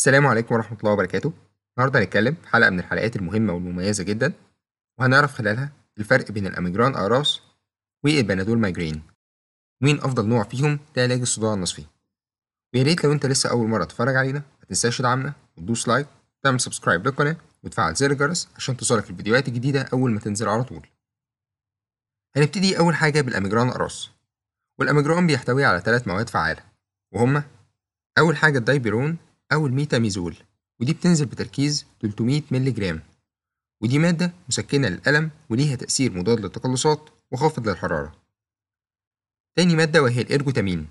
السلام عليكم ورحمة الله وبركاته النهاردة هنتكلم في حلقة من الحلقات المهمة والمميزة جدا وهنعرف خلالها الفرق بين الأميجران أقراص والبنادول مايجرين مين أفضل نوع فيهم لعلاج الصداع النصفي ويا ريت لو أنت لسه أول مرة تتفرج علينا متنساش تدعمنا وتدوس لايك وتعمل سبسكرايب للقناة وتفعل زر الجرس عشان توصلك الفيديوهات الجديدة أول ما تنزل على طول هنبتدي أول حاجة بالأميجران أقراص والأميجران بيحتوي على ثلاث مواد فعالة وهما أول حاجة الدايبيرون أو الميتاميزول ودي بتنزل بتركيز 300 مللي جرام ودي مادة مسكنة للألم وليها تأثير مضاد للتقلصات وخافض للحرارة تاني مادة وهي الإرجوتامين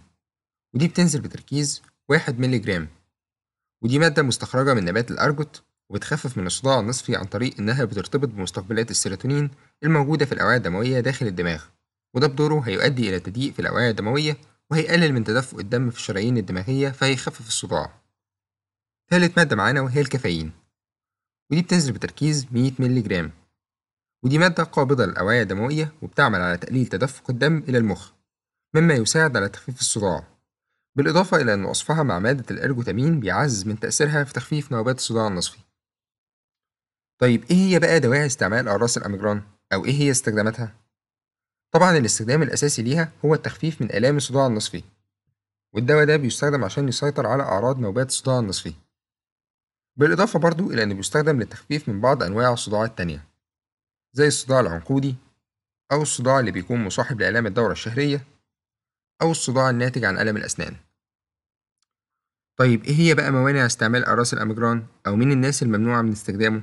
ودي بتنزل بتركيز 1 مللي جرام ودي مادة مستخرجة من نبات الأرجوت وبتخفف من الصداع النصفي عن طريق إنها بترتبط بمستقبلات السيروتونين الموجودة في الأوعية الدموية داخل الدماغ وده بدوره هيؤدي إلى تضييق في الأوعية الدموية وهيقلل من تدفق الدم في الشرايين الدماغية فهيخفف الصداع تالت مادة معانا وهي الكافيين ودي بتنزل بتركيز 100 مللي جرام ودي مادة قابضة للأوعية الدموية وبتعمل على تقليل تدفق الدم إلى المخ مما يساعد على تخفيف الصداع بالإضافة إلى أن وصفها مع مادة الأرجوتامين بيعزز من تأثيرها في تخفيف نوبات الصداع النصفي طيب إيه هي بقى دواعي استعمال أقراص الأميجران أو إيه هي استخداماتها؟ طبعا الاستخدام الأساسي ليها هو التخفيف من آلام الصداع النصفي والدواء ده بيستخدم عشان يسيطر على أعراض نوبات الصداع النصفي بالإضافة برضو إلى أنه بيستخدم للتخفيف من بعض أنواع الصداع التانية زي الصداع العنقودي أو الصداع اللي بيكون مصاحب لآلام الدورة الشهرية أو الصداع الناتج عن ألم الأسنان طيب إيه هي بقى موانع استعمال أقراص الأميجران أو مين الناس الممنوعة من استخدامه؟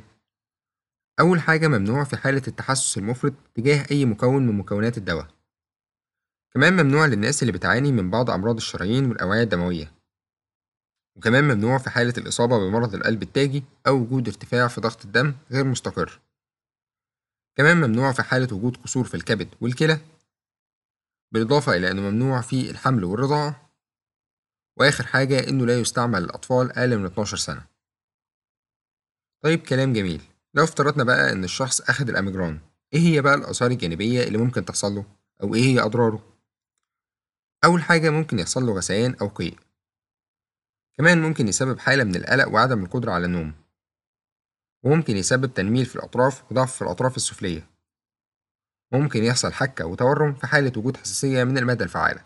أول حاجة ممنوع في حالة التحسس المفرط تجاه أي مكون من مكونات الدواء كمان ممنوع للناس اللي بتعاني من بعض أمراض الشرايين والأوعية الدموية وكمان ممنوع في حالة الإصابة بمرض القلب التاجي أو وجود ارتفاع في ضغط الدم غير مستقر كمان ممنوع في حالة وجود قصور في الكبد والكلى بالإضافة إلى أنه ممنوع في الحمل والرضاعة وآخر حاجة أنه لا يستعمل للأطفال أقل من 12 سنة طيب كلام جميل لو افترضنا بقى أن الشخص أخد الأميجران إيه هي بقى الآثار الجانبية اللي ممكن تحصل له أو إيه هي أضراره أول حاجة ممكن يحصل له غثيان أو قيء كمان ممكن يسبب حالة من القلق وعدم القدرة على النوم وممكن يسبب تنميل في الأطراف وضعف في الأطراف السفلية ممكن يحصل حكة وتورم في حالة وجود حساسية من المادة الفعالة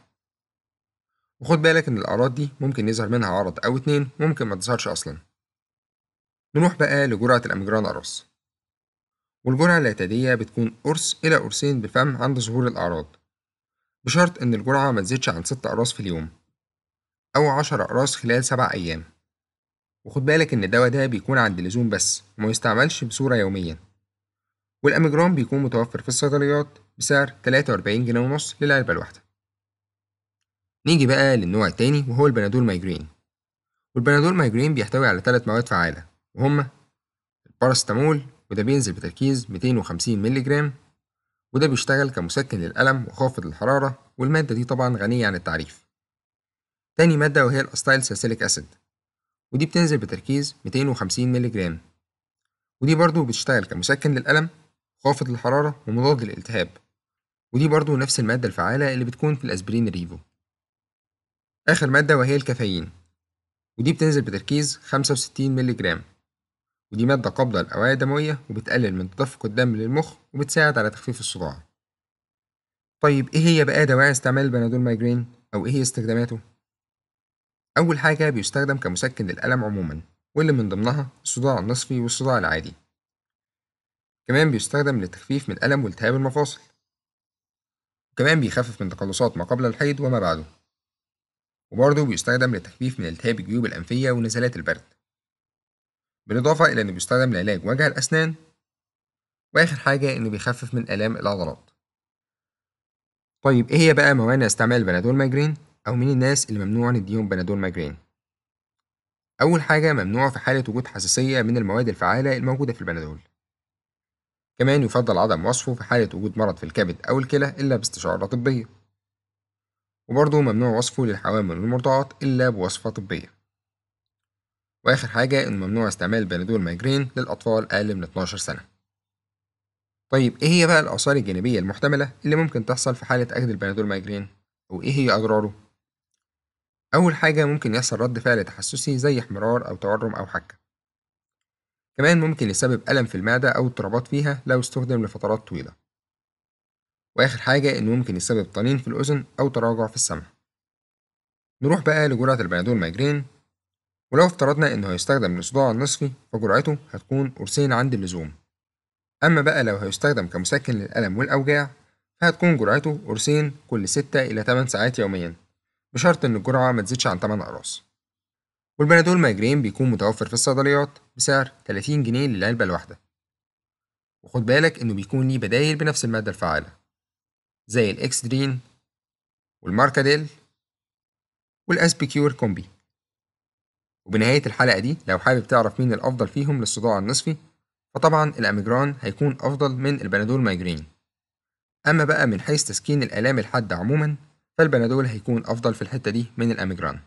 وخد بالك إن الأعراض دي ممكن يظهر منها عرض أو اتنين ممكن ما تظهرش أصلا نروح بقى لجرعة الأميجران أرس والجرعة الاعتادية بتكون قرص إلى قرصين بفم عند ظهور الأعراض بشرط إن الجرعة ما تزيدش عن ست أقراص في اليوم أو عشر أقراص خلال سبع أيام وخد بالك إن الدواء ده بيكون عند اللزوم بس وما يستعملش بصورة يوميا والأميجرام بيكون متوفر في الصيدليات بسعر 43 جنيه ونص للعلبة الواحدة نيجي بقى للنوع التاني وهو البنادول مايجرين والبنادول مايجرين بيحتوي على ثلاث مواد فعالة وهما الباراستامول وده بينزل بتركيز 250 مللي جرام وده بيشتغل كمسكن للألم وخافض الحرارة والمادة دي طبعا غنية عن التعريف تاني مادة وهي الأستايل ساسيليك أسيد ودي بتنزل بتركيز 250 مللي جرام ودي برضو بتشتغل كمسكن للألم خافض للحرارة ومضاد للالتهاب ودي برضو نفس المادة الفعالة اللي بتكون في الأسبرين ريفو آخر مادة وهي الكافيين ودي بتنزل بتركيز 65 مللي جرام ودي مادة قابضة للأوعية الدموية وبتقلل من تدفق الدم للمخ وبتساعد على تخفيف الصداع طيب إيه هي بقى دواعي استعمال البنادول مايجرين أو إيه هي استخداماته؟ أول حاجة بيستخدم كمسكن للألم عموما واللي من ضمنها الصداع النصفي والصداع العادي كمان بيستخدم للتخفيف من ألم والتهاب المفاصل وكمان بيخفف من تقلصات ما قبل الحيض وما بعده وبرضه بيستخدم للتخفيف من التهاب الجيوب الأنفية ونزلات البرد بالإضافة إلى إنه بيستخدم لعلاج وجع الأسنان وآخر حاجة إنه بيخفف من آلام العضلات طيب إيه هي بقى موانع استعمال بنادول ماجرين؟ أو مين الناس اللي ممنوع نديهم بنادول مايجرين أول حاجة ممنوع في حالة وجود حساسية من المواد الفعالة الموجودة في البنادول كمان يفضل عدم وصفه في حالة وجود مرض في الكبد أو الكلى إلا باستشارة طبية وبرضه ممنوع وصفه للحوامل والمرضعات إلا بوصفة طبية وآخر حاجة إنه ممنوع استعمال بنادول مايجرين للأطفال أقل من 12 سنة طيب إيه هي بقى الآثار الجانبية المحتملة اللي ممكن تحصل في حالة أخذ البنادول مايجرين؟ وإيه هي أضراره؟ أول حاجة ممكن يحصل رد فعل تحسسي زي احمرار أو تورم أو حكة كمان ممكن يسبب ألم في المعدة أو اضطرابات فيها لو استخدم لفترات طويلة وآخر حاجة إنه ممكن يسبب طنين في الأذن أو تراجع في السمع نروح بقى لجرعة البنادول مايجرين ولو افترضنا إنه هيستخدم للصداع النصفي فجرعته هتكون قرصين عند اللزوم أما بقى لو هيستخدم كمسكن للألم والأوجاع فهتكون جرعته قرصين كل ستة إلى 8 ساعات يوميا بشرط إن الجرعة ما تزيدش عن 8 أقراص والبنادول مايجرين بيكون متوفر في الصيدليات بسعر 30 جنيه للعلبة الواحدة وخد بالك إنه بيكون ليه بدايل بنفس المادة الفعالة زي درين والماركاديل والأسبيكيور كومبي وبنهاية الحلقة دي لو حابب تعرف مين الأفضل فيهم للصداع النصفي فطبعا الأميجران هيكون أفضل من البنادول مايجرين أما بقى من حيث تسكين الآلام الحادة عموما فالبنادول هيكون أفضل في الحتة دي من الأميجران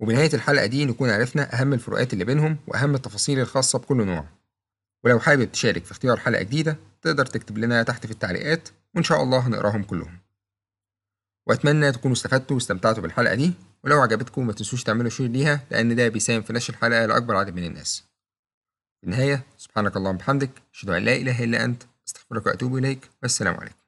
وبنهاية الحلقة دي نكون عرفنا أهم الفروقات اللي بينهم وأهم التفاصيل الخاصة بكل نوع ولو حابب تشارك في اختيار حلقة جديدة تقدر تكتب لنا تحت في التعليقات وإن شاء الله هنقراهم كلهم وأتمنى تكونوا استفدتوا واستمتعتوا بالحلقة دي ولو عجبتكم ما تنسوش تعملوا شير ليها لأن ده بيساهم في نشر الحلقة لأكبر عدد من الناس في النهاية سبحانك اللهم وبحمدك أشهد أن لا إله إلا أنت أستغفرك وأتوب إليك والسلام عليكم